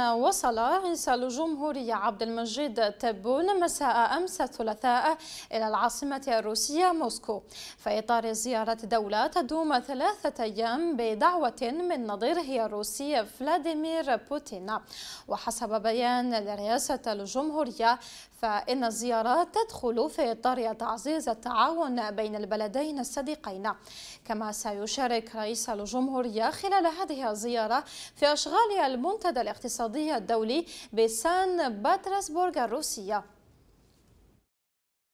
وصل رئيس الجمهورية عبد المجيد تبون مساء أمس الثلاثاء إلى العاصمة الروسية موسكو في إطار زيارة دولة تدوم ثلاثة أيام بدعوة من نظيره الروسي فلاديمير بوتين وحسب بيان لرئاسة الجمهورية فإن الزيارة تدخل في إطار تعزيز التعاون بين البلدين الصديقين كما سيشارك رئيس الجمهورية خلال هذه الزيارة في أشغال المنتدى الاقتصادي الاقتصادية الدولي بسان باترسبورغ الروسية